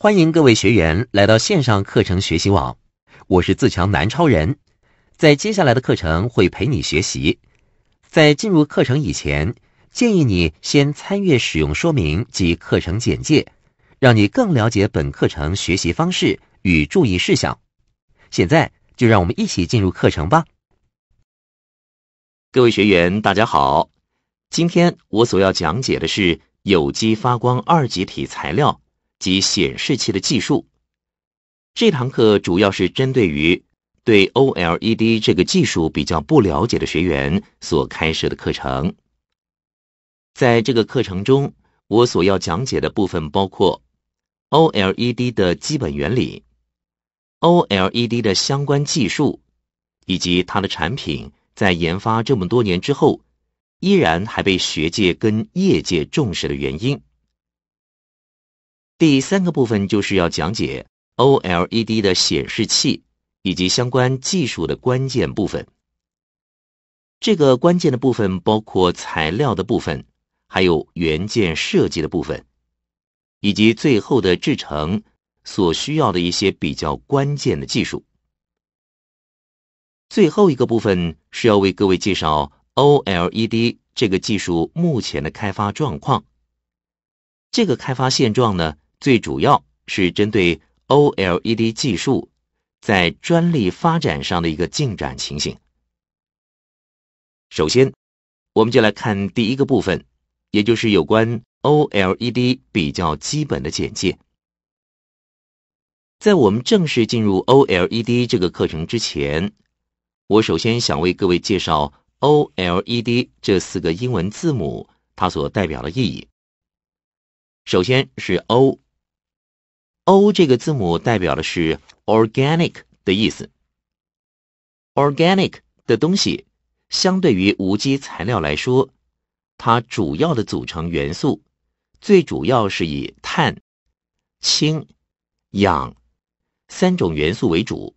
欢迎各位学员来到线上课程学习网，我是自强南超人，在接下来的课程会陪你学习。在进入课程以前，建议你先参阅使用说明及课程简介，让你更了解本课程学习方式与注意事项。现在就让我们一起进入课程吧。各位学员，大家好，今天我所要讲解的是有机发光二极体材料。及显示器的技术。这堂课主要是针对于对 OLED 这个技术比较不了解的学员所开设的课程。在这个课程中，我所要讲解的部分包括 OLED 的基本原理、OLED 的相关技术，以及它的产品在研发这么多年之后，依然还被学界跟业界重视的原因。第三个部分就是要讲解 OLED 的显示器以及相关技术的关键部分。这个关键的部分包括材料的部分，还有元件设计的部分，以及最后的制成所需要的一些比较关键的技术。最后一个部分是要为各位介绍 OLED 这个技术目前的开发状况。这个开发现状呢？最主要是针对 OLED 技术在专利发展上的一个进展情形。首先，我们就来看第一个部分，也就是有关 OLED 比较基本的简介。在我们正式进入 OLED 这个课程之前，我首先想为各位介绍 OLED 这四个英文字母它所代表的意义。首先是 O。O 这个字母代表的是 organic 的意思。organic 的东西相对于无机材料来说，它主要的组成元素最主要是以碳、氢、氧三种元素为主。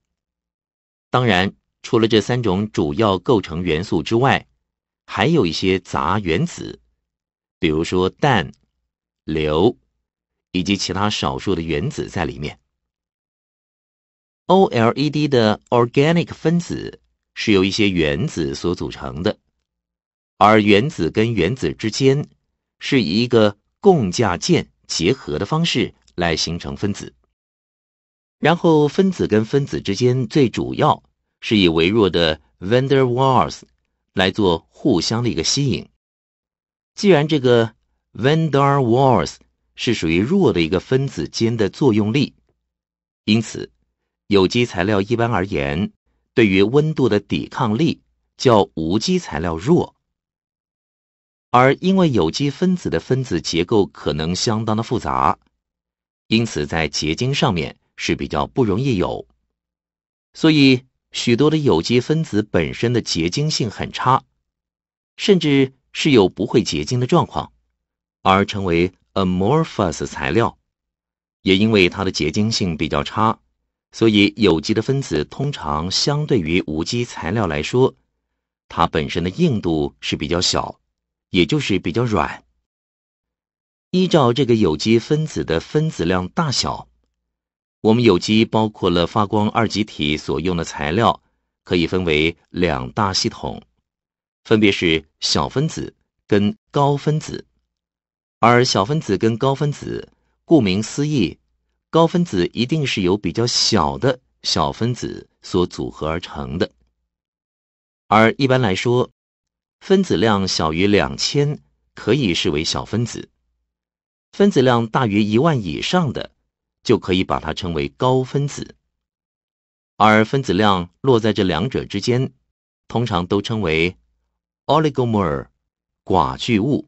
当然，除了这三种主要构成元素之外，还有一些杂原子，比如说氮、硫。以及其他少数的原子在里面。OLED 的 organic 分子是由一些原子所组成的，而原子跟原子之间是以一个共价键结合的方式来形成分子。然后分子跟分子之间最主要是以微弱的 van der Waals 来做互相的一个吸引。既然这个 van der Waals 是属于弱的一个分子间的作用力，因此有机材料一般而言对于温度的抵抗力较无机材料弱。而因为有机分子的分子结构可能相当的复杂，因此在结晶上面是比较不容易有。所以许多的有机分子本身的结晶性很差，甚至是有不会结晶的状况，而成为。amorphous 材料也因为它的结晶性比较差，所以有机的分子通常相对于无机材料来说，它本身的硬度是比较小，也就是比较软。依照这个有机分子的分子量大小，我们有机包括了发光二极体所用的材料，可以分为两大系统，分别是小分子跟高分子。而小分子跟高分子，顾名思义，高分子一定是由比较小的小分子所组合而成的。而一般来说，分子量小于两千可以视为小分子，分子量大于一万以上的就可以把它称为高分子。而分子量落在这两者之间，通常都称为 oligomer（ 寡聚物）。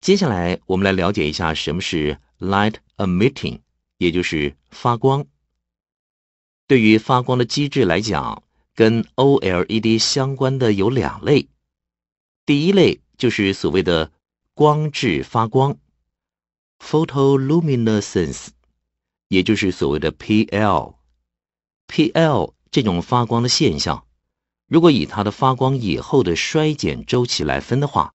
接下来，我们来了解一下什么是 light emitting，也就是发光。对于发光的机制来讲，跟 OLED 相关的有两类。第一类就是所谓的光致发光 （photo luminescence），也就是所谓的 PL。PL 这种发光的现象，如果以它的发光以后的衰减周期来分的话，